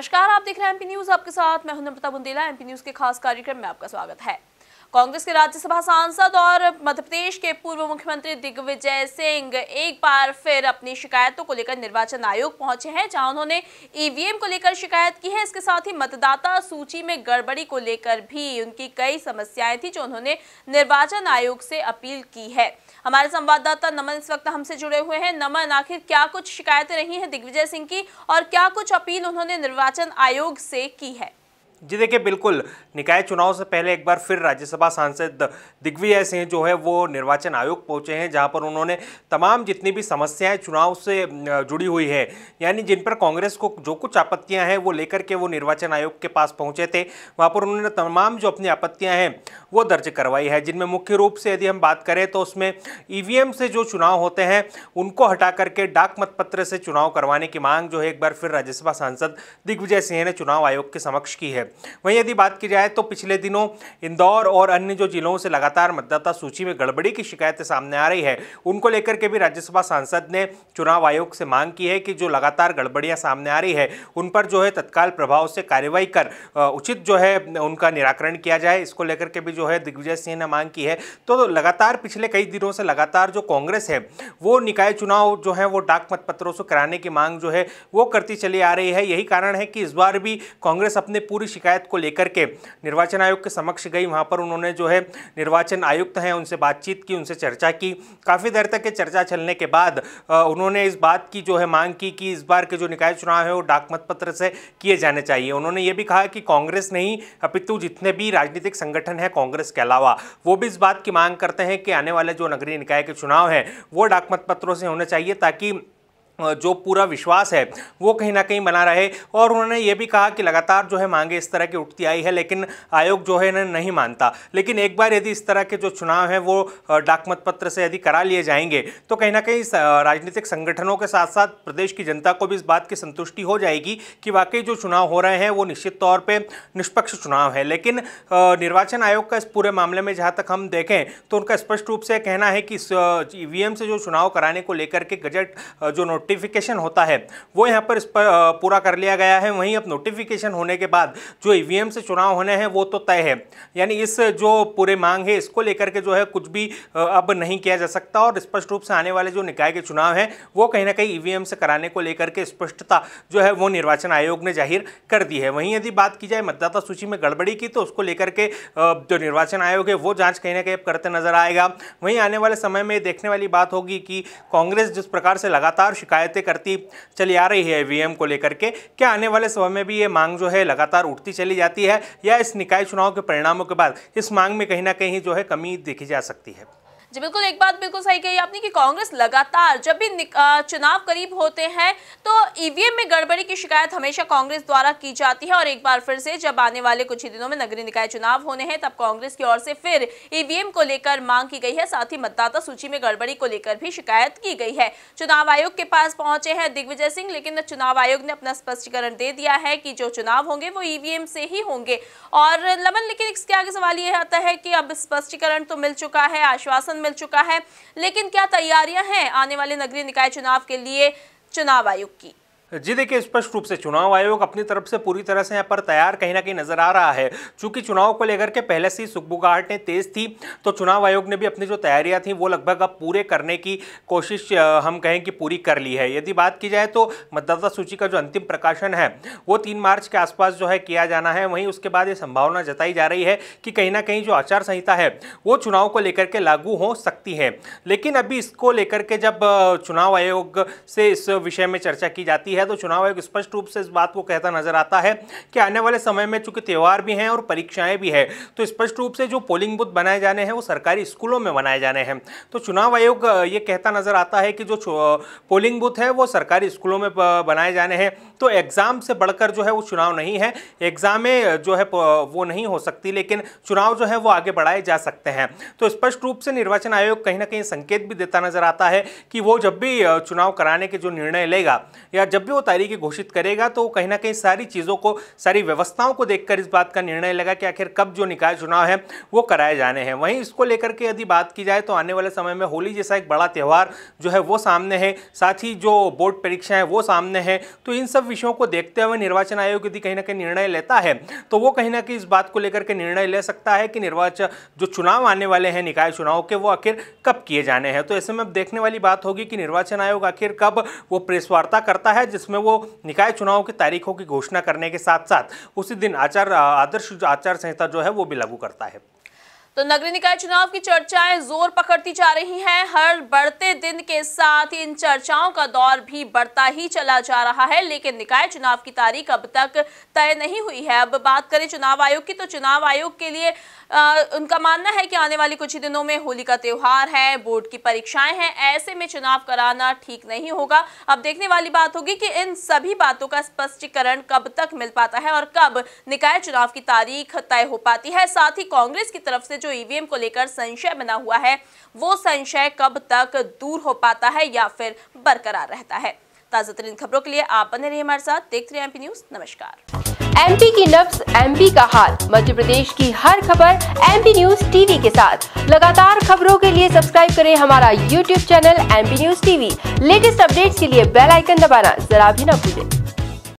नमस्कार आप देख रहे हैं एमपी न्यूज आपके साथ मैं हूं नम्रता बुंदेला एमपी न्यूज के खास कार्यक्रम में आपका स्वागत है कांग्रेस के राज्यसभा सांसद और मध्य प्रदेश के पूर्व मुख्यमंत्री दिग्विजय सिंह एक बार फिर अपनी शिकायतों को लेकर निर्वाचन आयोग पहुंचे हैं जहां उन्होंने ईवीएम को लेकर शिकायत की है इसके साथ ही मतदाता सूची में गड़बड़ी को लेकर भी उनकी कई समस्याएं थी जो उन्होंने निर्वाचन आयोग से अपील की है हमारे संवाददाता नमन इस वक्त हमसे जुड़े हुए हैं नमन आखिर क्या कुछ शिकायतें रही हैं दिग्विजय सिंह की और क्या कुछ अपील उन्होंने निर्वाचन आयोग से की है जी देखिए बिल्कुल निकाय चुनाव से पहले एक बार फिर राज्यसभा सांसद दिग्विजय सिंह जो है वो निर्वाचन आयोग पहुंचे हैं जहां पर उन्होंने तमाम जितनी भी समस्याएं चुनाव से जुड़ी हुई है यानी जिन पर कांग्रेस को जो कुछ आपत्तियां हैं वो लेकर के वो निर्वाचन आयोग के पास पहुंचे थे वहां पर उन्होंने तमाम जो अपनी आपत्तियाँ हैं वो दर्ज करवाई है जिनमें मुख्य रूप से यदि हम बात करें तो उसमें ई से जो चुनाव होते हैं उनको हटा करके डाक मतपत्र से चुनाव करवाने की मांग जो है एक बार फिर राज्यसभा सांसद दिग्विजय सिंह ने चुनाव आयोग के समक्ष की है वहीं यदि बात की जाए तो पिछले दिनों इंदौर और अन्य जो जिलों से लगातार मतदाता सूची में गड़बड़ी की शिकायतें सामने आ रही है उनको लेकर के भी राज्यसभा सांसद ने चुनाव आयोग से मांग की है कि जो लगातार गड़बड़ियाँ सामने आ रही है उन पर जो है तत्काल प्रभाव से कार्रवाई कर उचित जो है उनका निराकरण किया जाए इसको लेकर के भी जो है दिग्विजय सिंह ने मांग की है तो लगातार पिछले कई दिनों से लगातार जो कांग्रेस है वो निकाय चुनाव जो है वो डाक मतपत्रों से कराने की मांग जो है वो करती चली आ रही है यही कारण है कि इस बार भी कांग्रेस अपने पूरी शिकायत को लेकर के निर्वाचन आयोग के समक्ष गई वहाँ पर उन्होंने जो है निर्वाचन आयुक्त हैं उनसे बातचीत की उनसे चर्चा की काफ़ी देर तक ये चर्चा चलने के बाद उन्होंने इस बात की जो है मांग की कि इस बार के जो निकाय चुनाव है वो डाक मतपत्र से किए जाने चाहिए उन्होंने ये भी कहा कि कांग्रेस नहीं अपितु जितने भी राजनीतिक संगठन हैं कांग्रेस के अलावा वो भी इस बात की मांग करते हैं कि आने वाले जो नगरीय निकाय के चुनाव हैं वो डाक मतपत्रों से होने चाहिए ताकि जो पूरा विश्वास है वो कहीं ना कहीं बना रहे और उन्होंने ये भी कहा कि लगातार जो है मांगे इस तरह की उठती आई है लेकिन आयोग जो है नहीं मानता लेकिन एक बार यदि इस तरह के जो चुनाव हैं वो डाक मतपत्र से यदि करा लिए जाएंगे तो कहीं ना कहीं राजनीतिक संगठनों के साथ साथ प्रदेश की जनता को भी इस बात की संतुष्टि हो जाएगी कि वाकई जो चुनाव हो रहे हैं वो निश्चित तौर पर निष्पक्ष चुनाव है लेकिन निर्वाचन आयोग का इस पूरे मामले में जहाँ तक हम देखें तो उनका स्पष्ट रूप से कहना है कि ई से जो चुनाव कराने को लेकर के गजट जो नोटिस नोटिफिकेशन होता है वो यहाँ पर, पर पूरा कर लिया गया है वहीं अब नोटिफिकेशन होने के बाद जो ई e से चुनाव होने हैं वो तो तय है यानी इस जो पूरे मांग है इसको लेकर के जो है कुछ भी अब नहीं किया जा सकता और स्पष्ट रूप से आने वाले जो निकाय के चुनाव हैं वो कहीं ना कहीं ई e से कराने को लेकर के स्पष्टता जो है वो निर्वाचन आयोग ने जाहिर कर दी है वहीं यदि बात की जाए मतदाता सूची में गड़बड़ी की तो उसको लेकर के जो निर्वाचन आयोग है वो जाँच कहीं ना कहीं करते नजर आएगा वहीं आने वाले समय में देखने वाली बात होगी कि कांग्रेस जिस प्रकार से लगातार शिकायत शिकायतें करती चली आ रही है ईवीएम को लेकर के क्या आने वाले समय में भी ये मांग जो है लगातार उठती चली जाती है या इस निकाय चुनाव के परिणामों के बाद इस मांग में कहीं ना कहीं जो है कमी देखी जा सकती है जी बिल्कुल एक बात बिल्कुल सही कही आपने कि कांग्रेस लगातार जब भी चुनाव करीब होते हैं तो ईवीएम में गड़बड़ी की शिकायत हमेशा कांग्रेस द्वारा की जाती है और एक बार फिर से जब आने वाले कुछ ही दिनों में नगरीय निकाय चुनाव होने हैं तब कांग्रेस की ओर से फिर ईवीएम को लेकर मांग की गई है साथ ही मतदाता सूची में गड़बड़ी को लेकर भी शिकायत की गई है चुनाव आयोग के पास पहुंचे हैं दिग्विजय सिंह लेकिन चुनाव आयोग ने अपना स्पष्टीकरण दे दिया है कि जो चुनाव होंगे वो ईवीएम से ही होंगे और लमन लेकिन इसके आगे सवाल ये आता है कि अब स्पष्टीकरण तो मिल चुका है आश्वासन मिल चुका है लेकिन क्या तैयारियां हैं आने वाले नगरीय निकाय चुनाव के लिए चुनाव आयोग की जी देखिए स्पष्ट रूप से चुनाव आयोग अपनी तरफ से पूरी तरह से यहाँ पर तैयार कहीं ना कहीं नजर आ रहा है चूंकि चुनाव को लेकर के पहले से ही सुखबुगाहटें तेज थी तो चुनाव आयोग ने भी अपनी जो तैयारियां थी वो लगभग अब पूरे करने की कोशिश हम कहें कि पूरी कर ली है यदि बात की जाए तो मतदाता सूची का जो अंतिम प्रकाशन है वो तीन मार्च के आसपास जो है किया जाना है वहीं उसके बाद ये संभावना जताई जा रही है कि कहीं ना कहीं जो आचार संहिता है वो चुनाव को लेकर के लागू हो सकती है लेकिन अभी इसको लेकर के जब चुनाव आयोग से इस विषय में चर्चा की जाती है लिया तो चुनाव आयोग स्पष्ट रूप से इस बात को कहता नजर आता है कि आने वाले समय में चूंकि त्यौहार भी हैं और परीक्षाएं भी है तो स्पष्ट रूप से जो पोलिंग बूथ बनाए जाने हैं वो सरकारी स्कूलों में बनाए जाने हैं तो चुनाव आयोग ये कहता नजर आता है कि जो पोलिंग बूथ है वो सरकारी स्कूलों में बनाए जाने हैं तो एग्ज़ाम से बढ़कर जो है वो चुनाव नहीं है एग्ज़ामें जो है वो नहीं हो सकती लेकिन चुनाव जो है वो आगे बढ़ाए जा सकते हैं तो स्पष्ट रूप से निर्वाचन आयोग कहीं ना कहीं संकेत भी देता नजर आता है कि वो जब भी चुनाव कराने के जो निर्णय लेगा या जब भी वो तारीखें घोषित करेगा तो कहीं ना कहीं सारी चीज़ों को सारी व्यवस्थाओं को देखकर इस बात का निर्णय लगा कि आखिर कब जो निकाय चुनाव है वो कराए जाने हैं वहीं इसको लेकर के यदि बात की जाए तो आने वाले समय में होली जैसा एक बड़ा त्यौहार जो है वो सामने है साथ ही जो बोर्ड परीक्षा है वो सामने है तो इन सब विषयों को देखते हुए निर्वाचन आयोग यदि कहीं ना कहीं निर्णय लेता है तो वो कहीं ना कहीं इस बात को लेकर के निर्णय ले सकता है कि निर्वाचन जो चुनाव आने वाले हैं निकाय चुनाव के वो आखिर कब किए जाने हैं तो ऐसे में अब देखने वाली बात होगी कि निर्वाचन आयोग आखिर कब वो प्रेस वार्ता करता है जिस जिसमें वो निकाय चुनाव की तारीखों की घोषणा करने के साथ साथ उसी दिन आचार आदर्श आचार संहिता जो है वो भी लागू करता है तो नगरीय निकाय चुनाव की चर्चाएं जोर पकड़ती जा रही हैं हर बढ़ते दिन के साथ इन चर्चाओं का दौर भी बढ़ता ही चला जा रहा है लेकिन निकाय चुनाव की तारीख अब तक तय नहीं हुई है अब बात करें चुनाव आयोग की तो चुनाव आयोग के लिए आ, उनका मानना है कि आने वाले कुछ ही दिनों में होली का त्यौहार है बोर्ड की परीक्षाएं हैं ऐसे में चुनाव कराना ठीक नहीं होगा अब देखने वाली बात होगी कि इन सभी बातों का स्पष्टीकरण कब तक मिल पाता है और कब निकाय चुनाव की तारीख तय हो पाती है साथ ही कांग्रेस की तरफ से जो ईवीएम e को लेकर संशय बना हुआ है वो संशय कब तक दूर हो पाता है या फिर बरकरार रहता है ताज़ा तरीन खबरों के लिए आप बने रहिए हमारे साथ देखते रहे एमपी न्यूज नमस्कार एमपी की नब्स एमपी का हाल मध्य प्रदेश की हर खबर एमपी न्यूज टीवी के साथ लगातार खबरों के लिए सब्सक्राइब करें हमारा YouTube channel MP news TV latest updates के लिए बेल आइकन दबाना जरा भी न भूलें